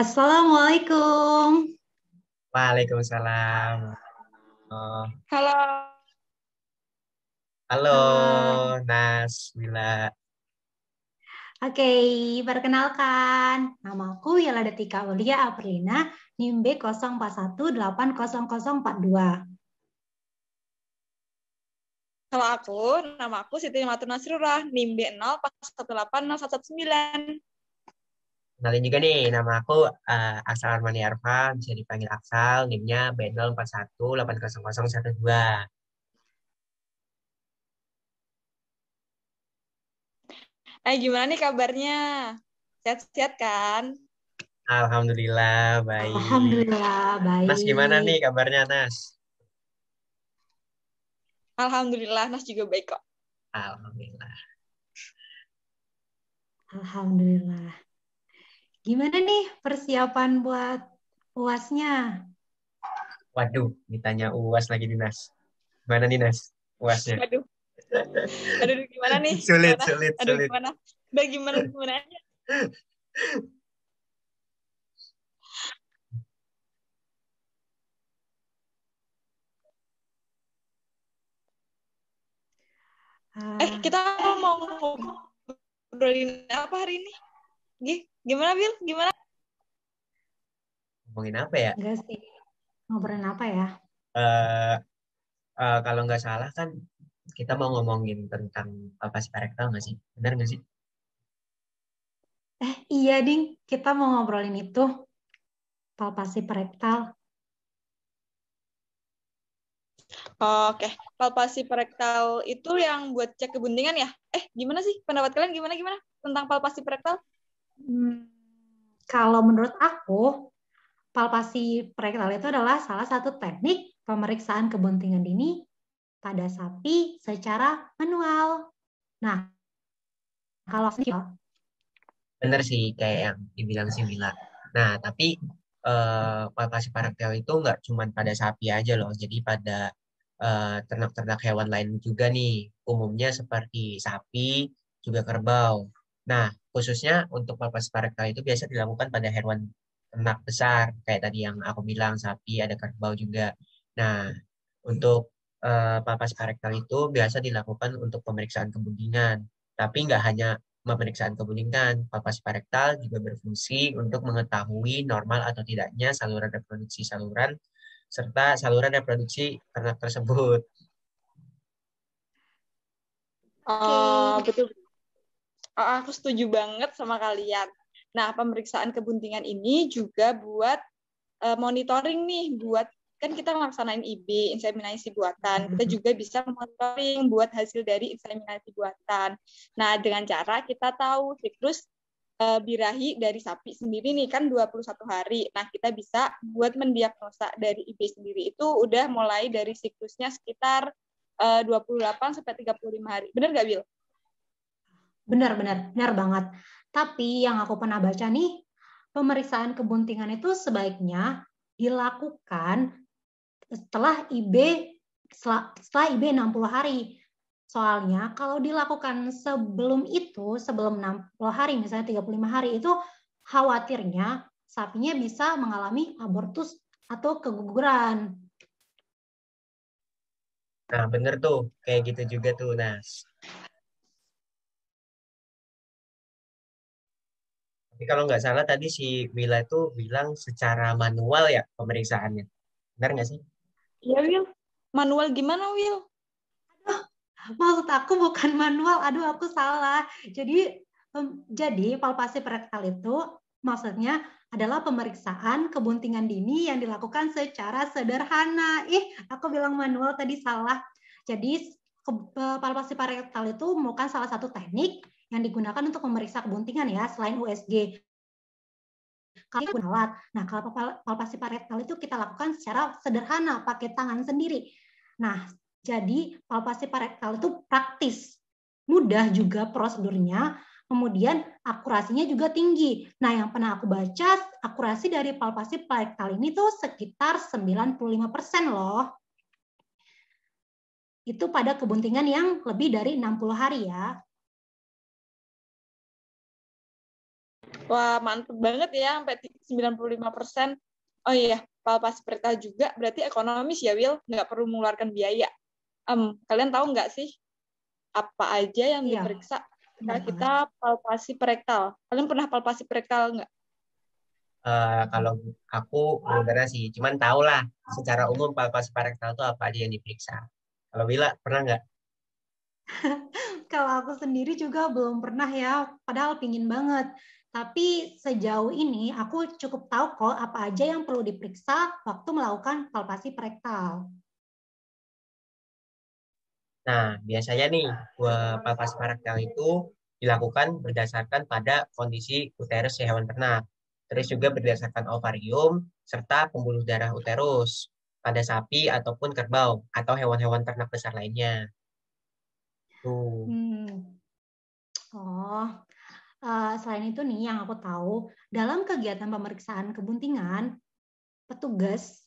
Assalamualaikum. Waalaikumsalam. Oh. Halo. Halo, Halo. Nas, Mila. Oke, okay, perkenalkan. Namaku Detika Ulia Aprina, NIM B041800042. Kalau aku, nama aku Siti Matur Nasrullah, NIM b sembilan. Kenalin juga nih, nama aku uh, Aksal Armani Arfa, bisa dipanggil Aksal, nimnya B041800012. Eh, gimana nih kabarnya? Sehat-sehat kan? Alhamdulillah, baik. Alhamdulillah, baik. Nas, gimana nih kabarnya, Nas? Alhamdulillah, Nas juga baik kok. Alhamdulillah. Alhamdulillah. Gimana nih persiapan buat UASnya? Waduh, ditanya UAS lagi Dinas. Gimana nih, Nas? UASnya? Waduh. Aduh, gimana nih? Sulit, gimana? sulit, Aduh, sulit. Gimana? Udah gimana gimana ah. Eh, kita mau ngobrolin apa hari ini? Gih? Gimana, Bill? Gimana? Ngomongin apa ya? Enggak sih. Ngobrolin apa ya? Uh, uh, kalau nggak salah kan kita mau ngomongin tentang palpasi rektal nggak sih? Benar nggak sih? Eh, iya, Ding. Kita mau ngobrolin itu. Palpasi rektal. Oke, palpasi perektal itu yang buat cek kebuntingan ya? Eh, gimana sih pendapat kalian gimana gimana tentang palpasi perektal? Hmm, kalau menurut aku, palpasi prektal itu adalah salah satu teknik pemeriksaan kebuntingan dini pada sapi secara manual. Nah, kalau benar sih kayak yang dibilang si Mila. Nah, tapi eh, palpasi parektal itu nggak cuma pada sapi aja loh. Jadi pada eh, ternak-ternak eh, hewan lain juga nih, umumnya seperti sapi juga kerbau. Nah, Khususnya untuk pelepas parekal itu biasa dilakukan pada hewan ternak besar, kayak tadi yang aku bilang, sapi, ada kerbau juga. Nah, untuk uh, eh, papas parektal itu biasa dilakukan untuk pemeriksaan kebuningan, tapi nggak hanya pemeriksaan kebuningan, papas parektal juga berfungsi untuk mengetahui normal atau tidaknya saluran reproduksi saluran serta saluran reproduksi ternak tersebut. Oh, betul Oh, aku setuju banget sama kalian. Nah, pemeriksaan kebuntingan ini juga buat uh, monitoring nih, buat kan kita melaksanain IB, inseminasi buatan. Kita mm-hmm. juga bisa monitoring buat hasil dari inseminasi buatan. Nah, dengan cara kita tahu siklus uh, birahi dari sapi sendiri nih kan 21 hari. Nah, kita bisa buat mendiagnosa dari IB sendiri itu udah mulai dari siklusnya sekitar eh, uh, 28 sampai 35 hari. Bener nggak, Bill? Benar-benar, benar banget. Tapi yang aku pernah baca nih, pemeriksaan kebuntingan itu sebaiknya dilakukan setelah IB setelah IB 60 hari. Soalnya kalau dilakukan sebelum itu, sebelum 60 hari, misalnya 35 hari itu khawatirnya sapinya bisa mengalami abortus atau keguguran. Nah, bener tuh. Kayak gitu juga tuh, Nas. Ini kalau nggak salah tadi si Wila itu bilang secara manual ya pemeriksaannya. Benar nggak sih? Iya, Wil. Manual gimana, Will? Aduh, maksud aku bukan manual. Aduh, aku salah. Jadi jadi palpasi perektal itu maksudnya adalah pemeriksaan kebuntingan dini yang dilakukan secara sederhana. Ih, aku bilang manual tadi salah. Jadi eh, palpasi parektal itu merupakan salah satu teknik yang digunakan untuk memeriksa kebuntingan ya, selain USG. Kalau alat, nah kalau palpasi parietal itu kita lakukan secara sederhana pakai tangan sendiri. Nah, jadi palpasi parietal itu praktis, mudah juga prosedurnya, kemudian akurasinya juga tinggi. Nah, yang pernah aku baca, akurasi dari palpasi parietal ini tuh sekitar 95% loh. Itu pada kebuntingan yang lebih dari 60 hari ya. Wah, mantep banget ya, sampai 95 persen. Oh iya, palpas perintah juga berarti ekonomis ya, Will. Nggak perlu mengeluarkan biaya. Um, kalian tahu nggak sih apa aja yang iya. diperiksa ketika iya. kita palpasi perektal? Kalian pernah palpasi perektal nggak? Uh, kalau aku belum sih, cuman tau lah secara umum palpasi perektal itu apa aja yang diperiksa. Kalau Wila pernah nggak? kalau aku sendiri juga belum pernah ya, padahal pingin banget. Tapi sejauh ini aku cukup tahu kok apa aja yang perlu diperiksa waktu melakukan palpasi rektal. Nah, biasanya nih palpasi rektal itu dilakukan berdasarkan pada kondisi uterus ya, hewan ternak. Terus juga berdasarkan ovarium serta pembuluh darah uterus pada sapi ataupun kerbau atau hewan-hewan ternak besar lainnya. Tuh. Hmm. Oh, Eh, selain itu nih yang aku tahu dalam kegiatan pemeriksaan kebuntingan petugas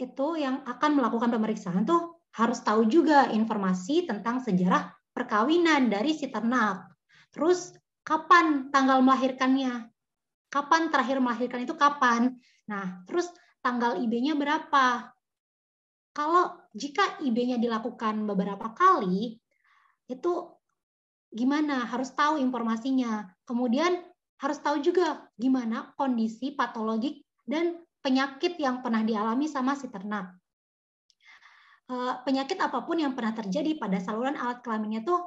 itu yang akan melakukan pemeriksaan tuh harus tahu juga informasi tentang sejarah perkawinan dari si ternak. Terus kapan tanggal melahirkannya? Kapan terakhir melahirkan itu kapan? Nah, terus tanggal IB-nya berapa? Kalau jika IB-nya dilakukan beberapa kali, itu gimana harus tahu informasinya. Kemudian harus tahu juga gimana kondisi patologik dan penyakit yang pernah dialami sama si ternak. E, penyakit apapun yang pernah terjadi pada saluran alat kelaminnya tuh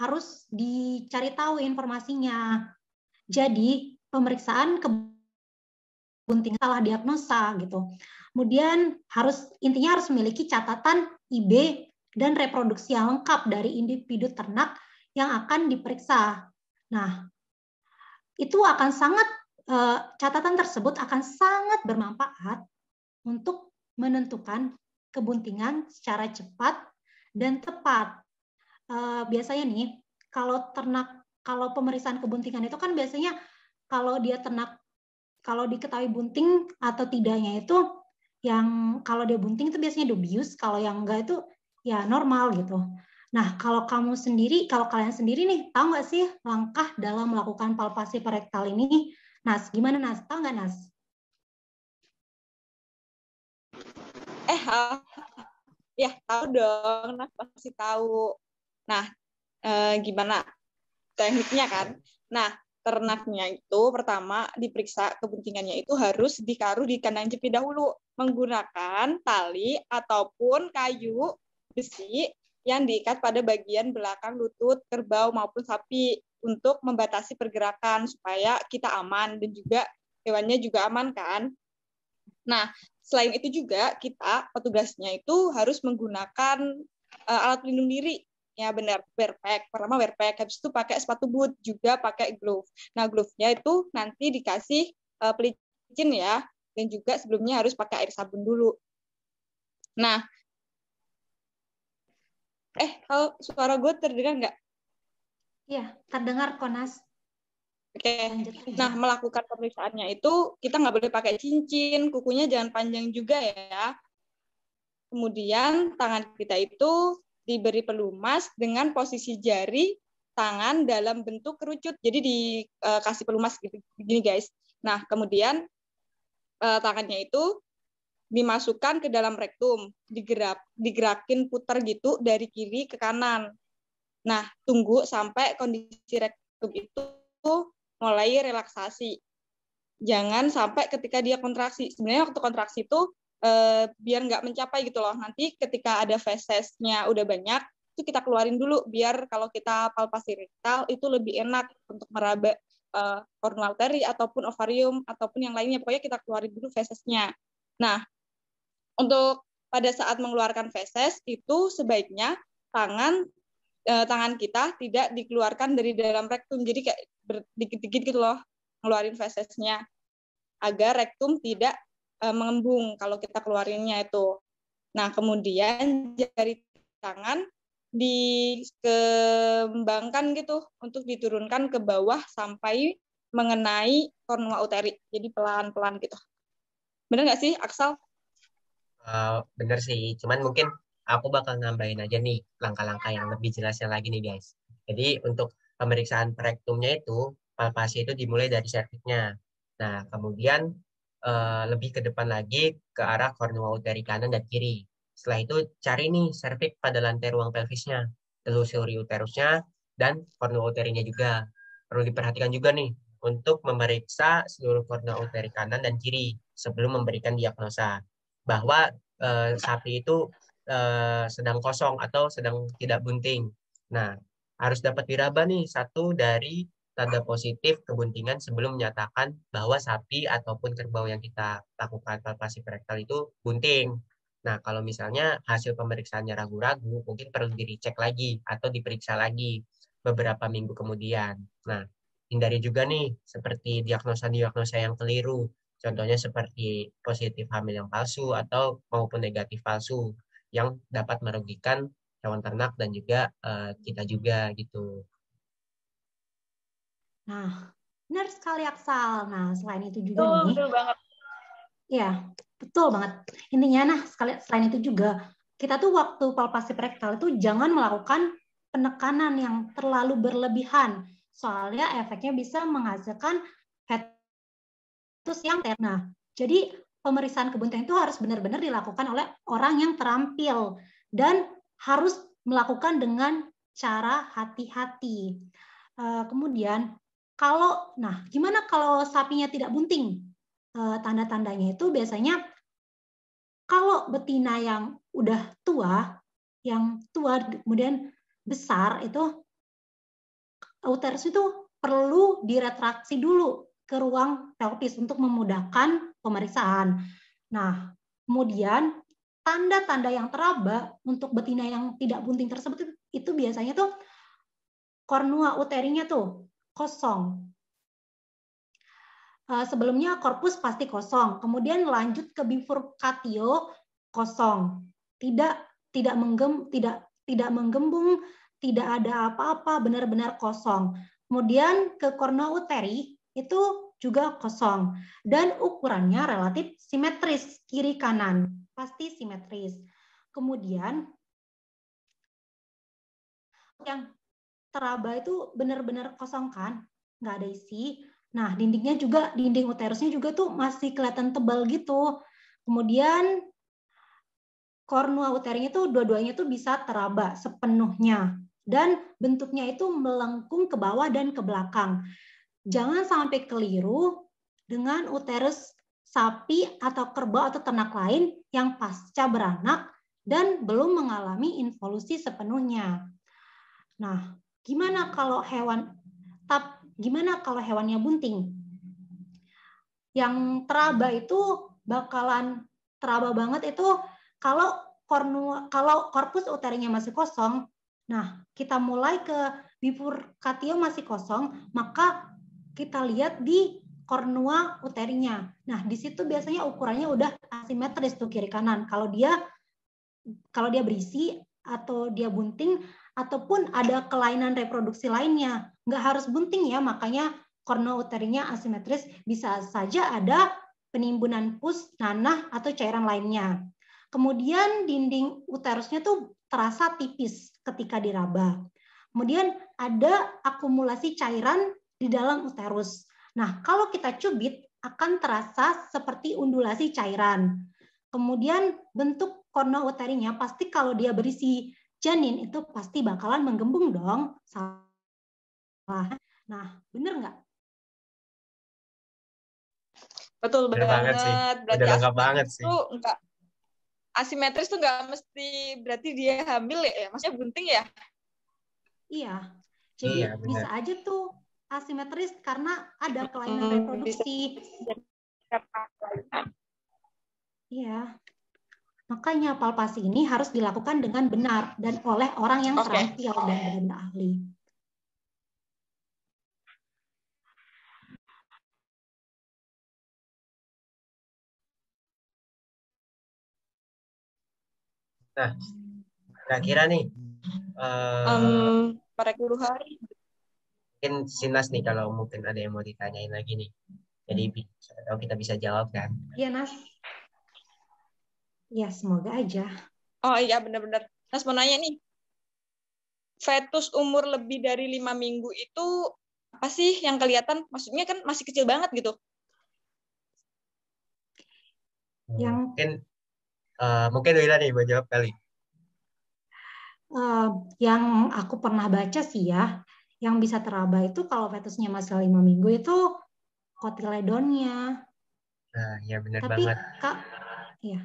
harus dicari tahu informasinya. Jadi pemeriksaan kebunting salah diagnosa gitu. Kemudian harus intinya harus memiliki catatan IB dan reproduksi yang lengkap dari individu ternak yang akan diperiksa. Nah, itu akan sangat eh, catatan tersebut akan sangat bermanfaat untuk menentukan kebuntingan secara cepat dan tepat. Eh, biasanya nih, kalau ternak kalau pemeriksaan kebuntingan itu kan biasanya kalau dia ternak kalau diketahui bunting atau tidaknya itu yang kalau dia bunting itu biasanya dubius, kalau yang enggak itu ya normal gitu. Nah, kalau kamu sendiri, kalau kalian sendiri nih, tahu nggak sih langkah dalam melakukan palpasi perektal ini? Nas, gimana Nas? Tahu nggak Nas? Eh, ya tahu dong, Nas pasti tahu. Nah, eh, gimana tekniknya kan? Nah, ternaknya itu pertama diperiksa kepentingannya itu harus dikaruh di kandang jepit dahulu menggunakan tali ataupun kayu besi yang diikat pada bagian belakang lutut kerbau maupun sapi untuk membatasi pergerakan supaya kita aman dan juga hewannya juga aman kan. Nah, selain itu juga kita petugasnya itu harus menggunakan uh, alat pelindung diri. Ya benar, wear pack. Pertama wear pack, habis itu pakai sepatu boot, juga pakai glove. Nah, glove-nya itu nanti dikasih uh, pelicin ya dan juga sebelumnya harus pakai air sabun dulu. Nah, Eh, halo, suara gue terdengar nggak? Iya, terdengar Konas. Oke. Okay. Nah, melakukan pemeriksaannya itu kita nggak boleh pakai cincin, kukunya jangan panjang juga ya. Kemudian tangan kita itu diberi pelumas dengan posisi jari tangan dalam bentuk kerucut. Jadi dikasih eh, pelumas gitu, gini guys. Nah, kemudian eh, tangannya itu dimasukkan ke dalam rektum, digerak, digerakin putar gitu dari kiri ke kanan. Nah, tunggu sampai kondisi rektum itu mulai relaksasi. Jangan sampai ketika dia kontraksi. Sebenarnya waktu kontraksi itu eh, biar nggak mencapai gitu loh. Nanti ketika ada fesesnya udah banyak, itu kita keluarin dulu biar kalau kita palpasi rektal itu lebih enak untuk meraba eh, coronal artery ataupun ovarium ataupun yang lainnya. Pokoknya kita keluarin dulu fesesnya. Nah, untuk pada saat mengeluarkan feses itu sebaiknya tangan eh, tangan kita tidak dikeluarkan dari dalam rektum. Jadi kayak dikit-dikit gitu loh ngeluarin fesesnya agar rektum tidak eh, mengembung kalau kita keluarinnya itu. Nah, kemudian jari tangan dikembangkan gitu untuk diturunkan ke bawah sampai mengenai kornua uteri. Jadi pelan-pelan gitu. Benar nggak sih, Aksal? Eh, bener sih cuman mungkin aku bakal nambahin aja nih langkah-langkah yang lebih jelasnya lagi nih guys jadi untuk pemeriksaan rektumnya itu palpasi itu dimulai dari serviknya nah kemudian uh, lebih ke depan lagi ke arah kornea dari kanan dan kiri setelah itu cari nih servik pada lantai ruang pelvisnya telusuri uterusnya dan kornea uterinya juga perlu diperhatikan juga nih untuk memeriksa seluruh kornea uteri kanan dan kiri sebelum memberikan diagnosa bahwa uh, sapi itu uh, sedang kosong atau sedang tidak bunting. Nah, harus dapat diraba nih satu dari tanda positif kebuntingan sebelum menyatakan bahwa sapi ataupun kerbau yang kita lakukan palpasi perektal itu bunting. Nah, kalau misalnya hasil pemeriksaannya ragu-ragu, mungkin perlu dicek lagi atau diperiksa lagi beberapa minggu kemudian. Nah, hindari juga nih seperti diagnosa-diagnosa yang keliru Contohnya seperti positif hamil yang palsu atau maupun negatif palsu yang dapat merugikan hewan ternak dan juga uh, kita juga gitu. Nah, benar sekali Aksal. Nah, selain itu juga betul, nih. Betul banget. Iya, betul banget. Intinya nah, sekali selain itu juga kita tuh waktu palpasi rektal itu jangan melakukan penekanan yang terlalu berlebihan. Soalnya efeknya bisa menghasilkan terus yang ter. Nah, jadi pemeriksaan kebun teh itu harus benar-benar dilakukan oleh orang yang terampil dan harus melakukan dengan cara hati-hati. Eh, kemudian kalau, nah gimana kalau sapinya tidak bunting? Eh, tanda-tandanya itu biasanya kalau betina yang udah tua, yang tua kemudian besar itu uterus itu perlu diretraksi dulu ke ruang pelvis untuk memudahkan pemeriksaan. Nah, kemudian tanda-tanda yang teraba untuk betina yang tidak bunting tersebut itu, biasanya tuh kornua uterinya tuh kosong. Eh, sebelumnya korpus pasti kosong, kemudian lanjut ke bifurcatio kosong, tidak tidak menggem tidak tidak menggembung, tidak ada apa-apa, benar-benar kosong. Kemudian ke kornua uteri itu juga kosong dan ukurannya relatif simetris kiri kanan pasti simetris kemudian yang teraba itu benar-benar kosong kan nggak ada isi nah dindingnya juga dinding uterusnya juga tuh masih kelihatan tebal gitu kemudian kornua uterinya tuh dua-duanya tuh bisa teraba sepenuhnya dan bentuknya itu melengkung ke bawah dan ke belakang jangan sampai keliru dengan uterus sapi atau kerbau atau ternak lain yang pasca beranak dan belum mengalami involusi sepenuhnya. Nah, gimana kalau hewan tap gimana kalau hewannya bunting? Yang teraba itu bakalan teraba banget itu kalau kornu kalau korpus uterinya masih kosong. Nah, kita mulai ke bifurkatio masih kosong, maka kita lihat di kornua uterinya. Nah, di situ biasanya ukurannya udah asimetris tuh kiri kanan. Kalau dia kalau dia berisi atau dia bunting ataupun ada kelainan reproduksi lainnya. Nggak harus bunting ya, makanya kornua uterinya asimetris bisa saja ada penimbunan pus, nanah, atau cairan lainnya. Kemudian dinding uterusnya tuh terasa tipis ketika diraba. Kemudian ada akumulasi cairan di dalam uterus. Nah, kalau kita cubit akan terasa seperti undulasi cairan. Kemudian bentuk kornea uterinya pasti kalau dia berisi janin itu pasti bakalan menggembung dong. Nah, bener nggak? Betul bener banget. Sih. Berarti bener banget, banget sih. enggak asimetris tuh nggak mesti berarti dia hamil ya, maksudnya bunting ya? Iya. Jadi iya, bisa aja tuh asimetris karena ada kelainan hmm, reproduksi. Iya. Makanya palpasi ini harus dilakukan dengan benar dan oleh orang yang okay. terampil dan benar ahli. Nah, kira-kira nih. Uh... Eh, um, para guru hari mungkin Sinas nih kalau mungkin ada yang mau ditanyain lagi nih. Jadi kalau hmm. kita bisa jawab kan? Iya Nas. iya semoga aja. Oh iya benar-benar. Nas mau nanya nih. Fetus umur lebih dari lima minggu itu apa sih yang kelihatan? Maksudnya kan masih kecil banget gitu. Hmm, yang mungkin uh, mungkin Wira nih mau jawab kali. Uh, yang aku pernah baca sih ya, yang bisa teraba itu kalau fetusnya masih lima minggu itu kotiledonnya. Nah, ya benar Tapi, banget. Kak, ya.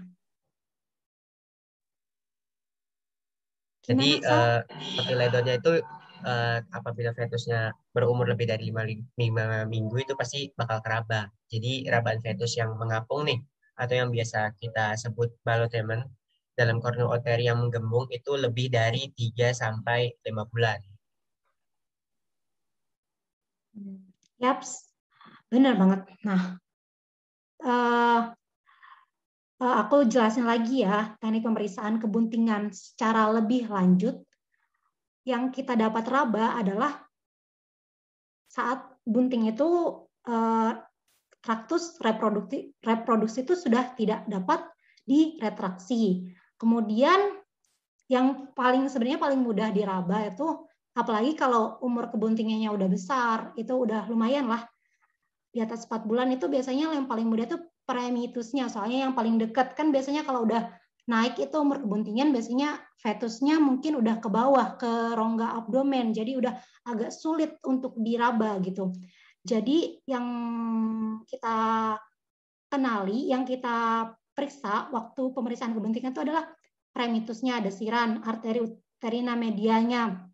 Jadi uh, kotiledonnya itu uh, apabila fetusnya berumur lebih dari lima lima minggu itu pasti bakal teraba. Jadi rabaan fetus yang mengapung nih atau yang biasa kita sebut balotemen dalam kornu oteri yang menggembung itu lebih dari 3 sampai 5 bulan. Yaps, benar banget. Nah, uh, aku jelasin lagi ya teknik pemeriksaan kebuntingan secara lebih lanjut. Yang kita dapat raba adalah saat bunting itu uh, traktus reproduksi reproduksi itu sudah tidak dapat diretraksi. Kemudian yang paling sebenarnya paling mudah diraba itu Apalagi kalau umur kebuntingannya udah besar, itu udah lumayan lah. Di atas 4 bulan itu biasanya yang paling muda itu premitusnya, soalnya yang paling dekat kan biasanya kalau udah naik itu umur kebuntingan biasanya fetusnya mungkin udah ke bawah ke rongga abdomen jadi udah agak sulit untuk diraba gitu jadi yang kita kenali yang kita periksa waktu pemeriksaan kebuntingan itu adalah premitusnya ada siran arteri uterina medianya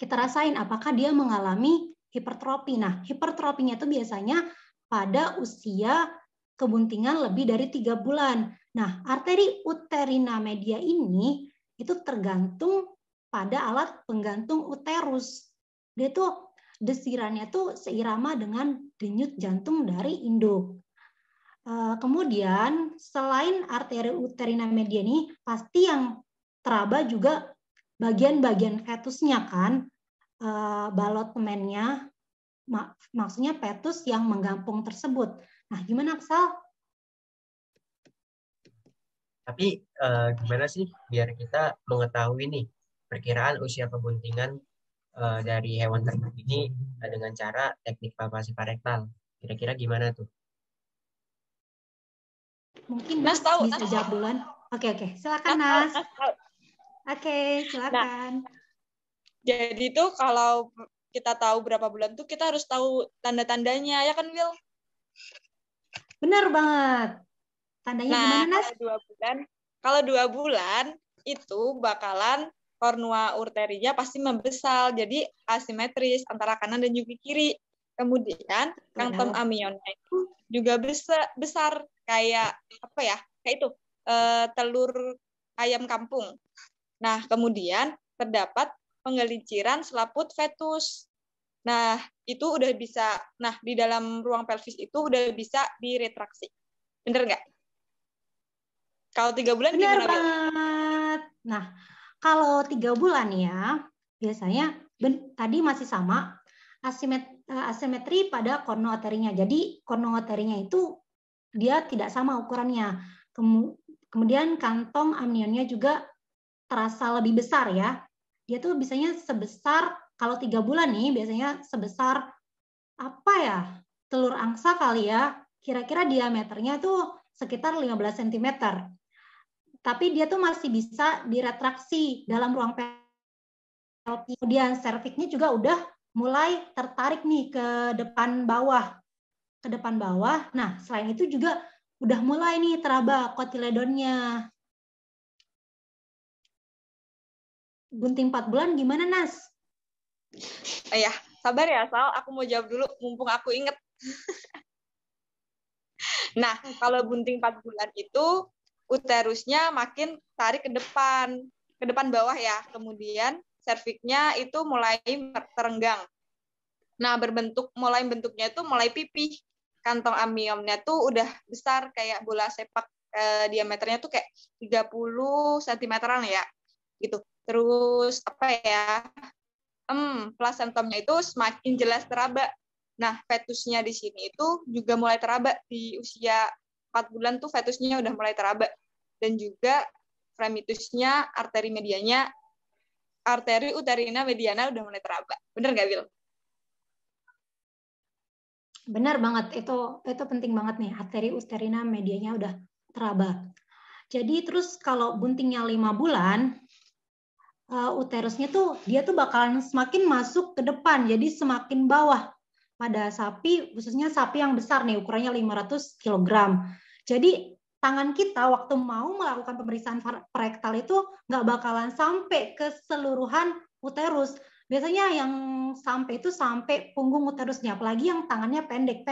kita rasain apakah dia mengalami hipertropi Nah, hipertropinya itu biasanya pada usia kebuntingan lebih dari tiga bulan. Nah, arteri uterina media ini itu tergantung pada alat penggantung uterus. Dia tuh desirannya tuh seirama dengan denyut jantung dari induk. Eh, kemudian selain arteri uterina media ini, pasti yang teraba juga bagian-bagian fetusnya kan uh, balot maksudnya fetus yang menggampung tersebut. Nah, gimana Aksal? Tapi uh, gimana sih biar kita mengetahui nih perkiraan usia pembuntingan uh, eh, dari hewan ternak ini dengan cara teknik palpasi parektal. Kira-kira gimana tuh? Mungkin Nas tahu, bisa sejak jawab Oke, oke. Silakan Nas. nas. Oke, nah, silakan. Nah, jadi tuh kalau kita tahu berapa bulan tuh kita harus tahu tanda-tandanya ya kan Will? Benar banget. Tandanya nah, gimana Nas? Kalau dua bulan, kalau dua bulan itu bakalan kornua urterinya pasti membesar, jadi asimetris antara kanan dan juga kiri. Kemudian kantong amionnya itu juga besar, besar kayak apa ya? Kayak itu eh, telur ayam kampung. Nah, kemudian terdapat penggelinciran selaput fetus. Nah, itu udah bisa, nah di dalam ruang pelvis itu udah bisa diretraksi. Bener nggak? Kalau tiga bulan Bener gimana? banget. Nah, kalau tiga bulan ya, biasanya ben, tadi masih sama asimetri, eh, asimetri pada korno arterinya. Jadi korno arterinya itu dia tidak sama ukurannya. Kemudian kantong amnionnya juga terasa lebih besar ya. Dia tuh biasanya sebesar kalau tiga bulan nih biasanya sebesar apa ya telur angsa kali ya. Kira-kira diameternya tuh sekitar 15 cm. Tapi dia tuh masih bisa diretraksi dalam ruang pelvis. Kemudian serviksnya juga udah mulai tertarik nih ke depan bawah. Ke depan bawah. Nah, selain itu juga udah mulai nih teraba kotiledonnya. Gunting 4 bulan gimana, Nas? Ayah, eh, sabar ya, Sal. Aku mau jawab dulu, mumpung aku inget. nah, kalau gunting 4 bulan itu, uterusnya makin tarik ke depan. Ke depan bawah ya. Kemudian, serviknya itu mulai terenggang. Nah, berbentuk, mulai bentuknya itu mulai pipih. Kantong amniomnya tuh udah besar, kayak bola sepak eh, diameternya tuh kayak 30 cm ya gitu. Terus apa ya? Hmm, plasentumnya itu semakin jelas teraba. Nah, fetusnya di sini itu juga mulai teraba di usia 4 bulan tuh fetusnya udah mulai teraba dan juga framitusnya arteri medianya, arteri uterina mediana udah mulai teraba. Bener gak, Wil? Benar banget, itu itu penting banget nih, arteri uterina medianya udah teraba. Jadi terus kalau buntingnya 5 bulan, uh, uterusnya tuh dia tuh bakalan semakin masuk ke depan, jadi semakin bawah pada sapi, khususnya sapi yang besar nih ukurannya 500 kg. Jadi tangan kita waktu mau melakukan pemeriksaan rektal itu nggak bakalan sampai keseluruhan uterus. Biasanya yang sampai itu sampai punggung uterusnya, apalagi yang tangannya pendek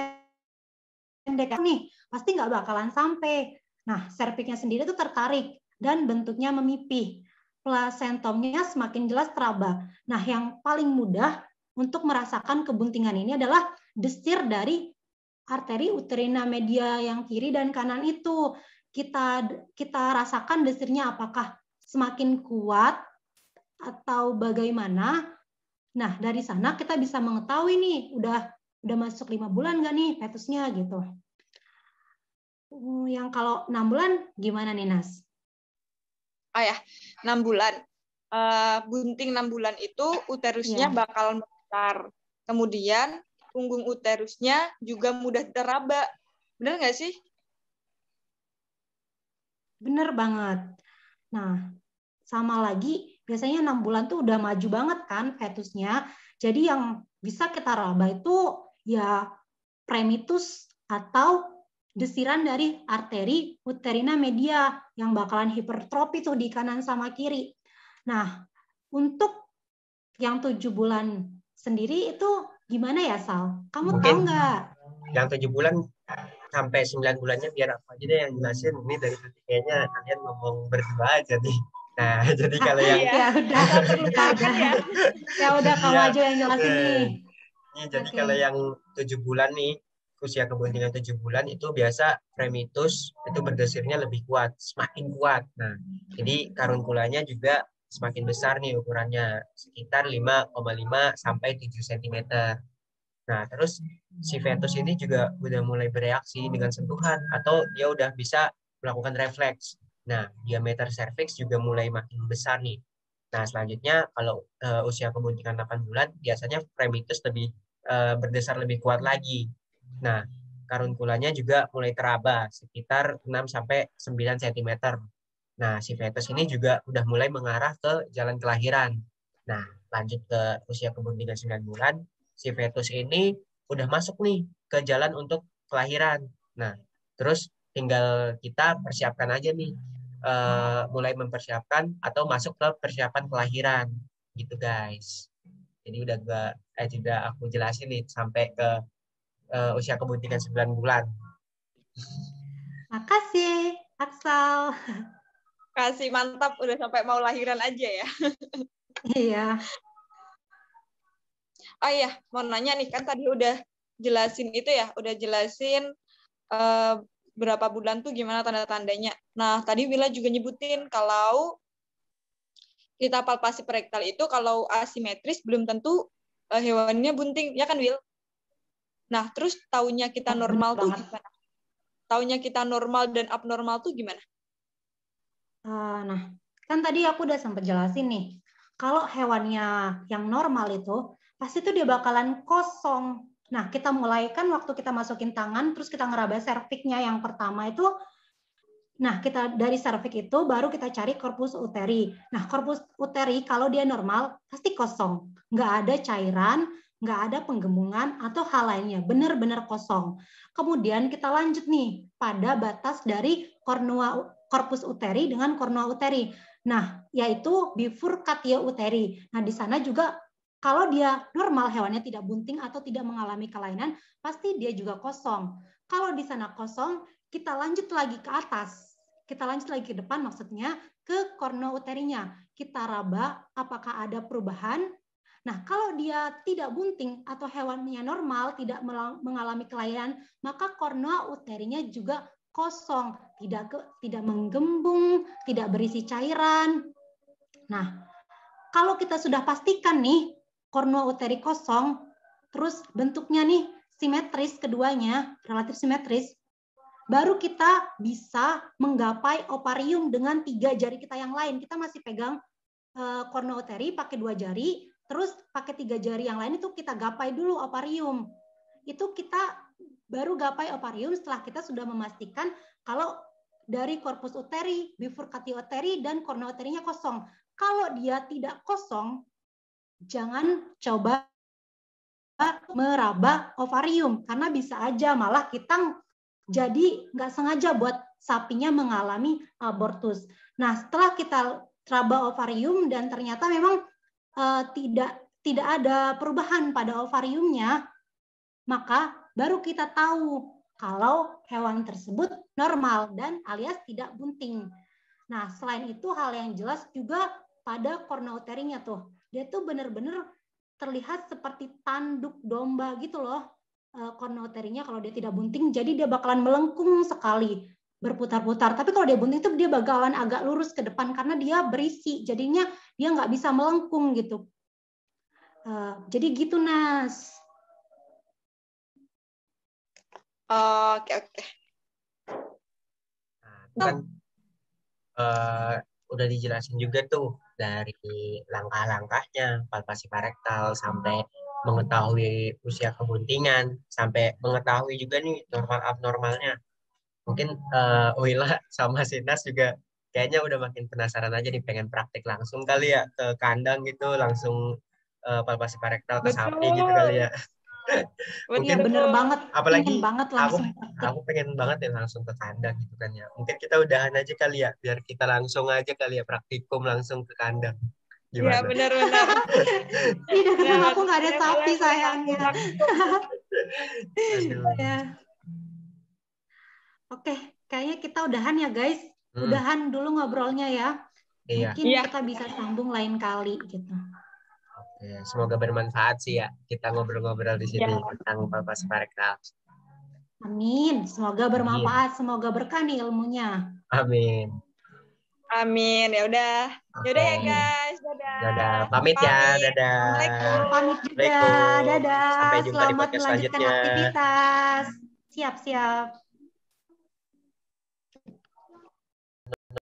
pendek nih pasti nggak bakalan sampai. Nah, serviknya sendiri itu tertarik dan bentuknya memipih plasentomnya semakin jelas teraba. Nah, yang paling mudah untuk merasakan kebuntingan ini adalah desir dari arteri uterina media yang kiri dan kanan itu. Kita kita rasakan desirnya apakah semakin kuat atau bagaimana. Nah, dari sana kita bisa mengetahui nih udah udah masuk lima bulan nggak nih fetusnya gitu. Hmm, yang kalau enam bulan gimana nih Nas? ah ya enam bulan uh, bunting enam bulan itu uterusnya yeah. bakal besar kemudian punggung uterusnya juga mudah teraba bener nggak sih bener banget nah sama lagi biasanya enam bulan tuh udah maju banget kan fetusnya jadi yang bisa kita raba itu ya premitus atau Hmm. desiran dari arteri uterina media yang bakalan hipertrofi tuh di kanan sama kiri. Nah, untuk yang tujuh bulan sendiri itu gimana ya Sal? Kamu Mungkin tahu nggak? Yang tujuh bulan eh, sampai sembilan bulannya biar apa aja deh yang jelasin ini dari tadi kayaknya kalian ngomong berdua aja nih. Nah, jadi ah, kalau yang iya. ya udah ya. ya udah kamu iya. aja yang jelasin nih. Ini iya, jadi okay. kalau yang tujuh bulan nih usia ya, kebuntingan tujuh bulan itu biasa premitus itu berdesirnya lebih kuat, semakin kuat. Nah, jadi karunkulanya juga semakin besar nih ukurannya, sekitar 5,5 sampai 7 cm. Nah, terus si fetus ini juga udah mulai bereaksi dengan sentuhan atau dia udah bisa melakukan refleks. Nah, diameter serviks juga mulai makin besar nih. Nah, selanjutnya kalau uh, usia kebuntingan delapan bulan, biasanya premitus lebih eh, berdasar lebih kuat lagi. Nah, karun juga mulai teraba sekitar 6 sampai 9 cm. Nah, si fetus ini juga udah mulai mengarah ke jalan kelahiran. Nah, lanjut ke usia kebuntingan 9 bulan, si fetus ini udah masuk nih ke jalan untuk kelahiran. Nah, terus tinggal kita persiapkan aja nih uh, mulai mempersiapkan atau masuk ke persiapan kelahiran gitu guys. Jadi udah gak eh juga aku jelasin nih sampai ke uh, usia kebuntingan 9 bulan. Makasih, Aksal. Kasih mantap udah sampai mau lahiran aja ya. iya. Oh iya, mau nanya nih kan tadi udah jelasin itu ya, udah jelasin uh, berapa bulan tuh gimana tanda-tandanya. Nah, tadi Wila juga nyebutin kalau kita palpasi perektal itu kalau asimetris belum tentu eh, hewannya bunting, ya kan Wil? Nah, terus tahunya kita normal tuh gimana? Tahunya kita normal dan abnormal tuh gimana? Ah, nah, kan tadi aku udah sempat jelasin nih. Kalau hewannya yang normal itu pasti tuh dia bakalan kosong. Nah, kita mulai kan waktu kita masukin tangan terus kita ngeraba serviknya yang pertama itu Nah, kita dari serviks itu baru kita cari korpus uteri. Nah, korpus uteri kalau dia normal pasti kosong, nggak ada cairan, nggak ada penggemukan atau hal lainnya, benar-benar kosong. Kemudian kita lanjut nih pada batas dari kornua korpus uteri dengan kornua uteri. Nah, yaitu bifurkatio uteri. Nah, di sana juga kalau dia normal hewannya tidak bunting atau tidak mengalami kelainan, pasti dia juga kosong. Kalau di sana kosong, kita lanjut lagi ke atas. Kita lanjut lagi ke depan maksudnya ke kornua uterinya. Kita raba apakah ada perubahan Nah, kalau dia tidak bunting atau hewannya normal, tidak mengalami kelainan, maka kornea uterinya juga kosong, tidak ke, tidak menggembung, tidak berisi cairan. Nah, kalau kita sudah pastikan nih kornea uteri kosong, terus bentuknya nih simetris keduanya, relatif simetris, baru kita bisa menggapai ovarium dengan tiga jari kita yang lain. Kita masih pegang kornea eh, uteri pakai dua jari, Terus pakai tiga jari yang lain itu kita gapai dulu ovarium. Itu kita baru gapai ovarium setelah kita sudah memastikan kalau dari korpus uteri, bifurkati uteri, dan korna uterinya kosong. Kalau dia tidak kosong, jangan coba meraba ovarium karena bisa aja malah kita jadi nggak sengaja buat sapinya mengalami abortus. Nah setelah kita raba ovarium dan ternyata memang uh, tidak tidak ada perubahan pada ovariumnya, maka baru kita tahu kalau hewan tersebut normal dan alias tidak bunting. Nah, selain itu hal yang jelas juga pada cornouteringnya tuh. Dia tuh benar-benar terlihat seperti tanduk domba gitu loh. Eh, cornouteringnya kalau dia tidak bunting, jadi dia bakalan melengkung sekali berputar-putar. Tapi kalau dia bunting itu dia bakalan agak lurus ke depan karena dia berisi. Jadinya dia nggak bisa melengkung gitu. Uh, jadi gitu Nas. Oke oke. Nah, kan uh, udah dijelasin juga tuh dari langkah-langkahnya palpasi parektal sampai mengetahui usia kebuntingan sampai mengetahui juga nih normal abnormalnya mungkin uh, eh, Uila sama Sinas juga kayaknya udah makin penasaran aja nih pengen praktik langsung kali ya ke kandang gitu langsung uh, palpasi parektal ke sapi gitu kali ya mungkin bener banget apalagi pengen banget langsung aku, aku pengen banget ya langsung ke kandang gitu kan ya mungkin kita udahan aja kali ya biar kita langsung aja kali ya praktikum langsung ke kandang iya, Gimana? Ya benar-benar. Tidak, aku nggak ada sapi sayangnya. ya. Oke, kayaknya kita udahan ya guys. Hmm. Udahan dulu ngobrolnya ya. Iya. Mungkin iya. kita bisa sambung lain kali gitu. Oke, semoga bermanfaat sih ya kita ngobrol-ngobrol di sini iya. tentang Bapak Sparekal. Amin. Semoga bermanfaat, Amin. semoga berkah nih ilmunya. Amin. Amin. Ya udah. Ya udah ya guys. Dadah. Dadah. Pamit, ya. Dadah. Pamit juga. Dadah. Sampai jumpa Selamat di podcast selanjutnya. aktivitas. Siap-siap.